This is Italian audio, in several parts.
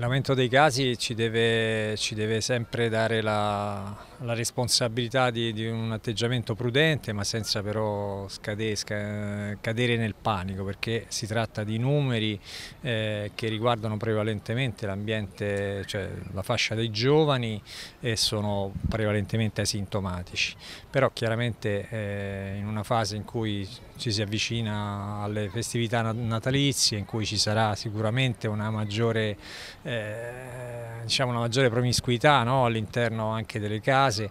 L'aumento dei casi ci deve, ci deve sempre dare la, la responsabilità di, di, un atteggiamento prudente ma senza però scadere, sca, cadere nel panico perché si tratta di numeri eh, che riguardano prevalentemente l'ambiente, cioè la fascia dei giovani e sono prevalentemente asintomatici. Però chiaramente eh, in una fase in cui ci si avvicina alle festività natalizie, in cui ci sarà sicuramente una maggiore, eh, diciamo una maggiore promiscuità no? all'interno anche delle case, fase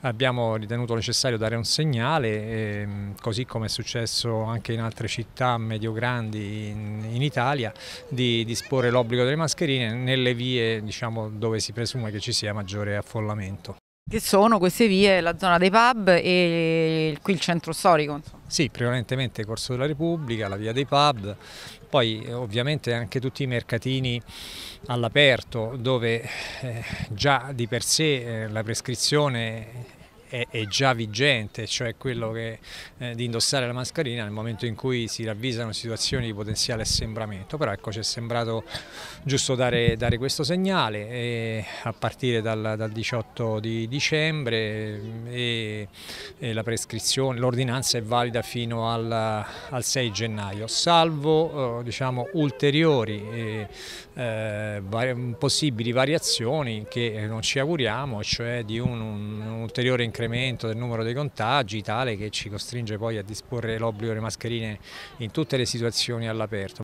abbiamo ritenuto necessario dare un segnale, eh, così come è successo anche in altre città medio-grandi in, in, Italia, di disporre l'obbligo delle mascherine nelle vie diciamo, dove si presume che ci sia maggiore affollamento. Che sono queste vie, la zona dei pub e qui il centro storico? Insomma. Sì, prevalentemente Corso della Repubblica, la via dei pub, poi ovviamente anche tutti i mercatini all'aperto dove eh, già di per sé eh, la prescrizione è, è già vigente, cioè quello che, eh, di indossare la mascherina nel momento in cui si ravvisano situazioni di potenziale assembramento, però ecco ci è sembrato giusto dare, dare questo segnale e a partire dal, dal 18 di dicembre e, e la prescrizione, l'ordinanza è valida fino al, al 6 gennaio, salvo eh, diciamo, ulteriori eh, vari, possibili variazioni che non ci auguriamo, cioè di un, un, un ulteriore incremento incremento del numero dei contagi tale che ci costringe poi a disporre l'obbligo delle mascherine in tutte le situazioni all'aperto.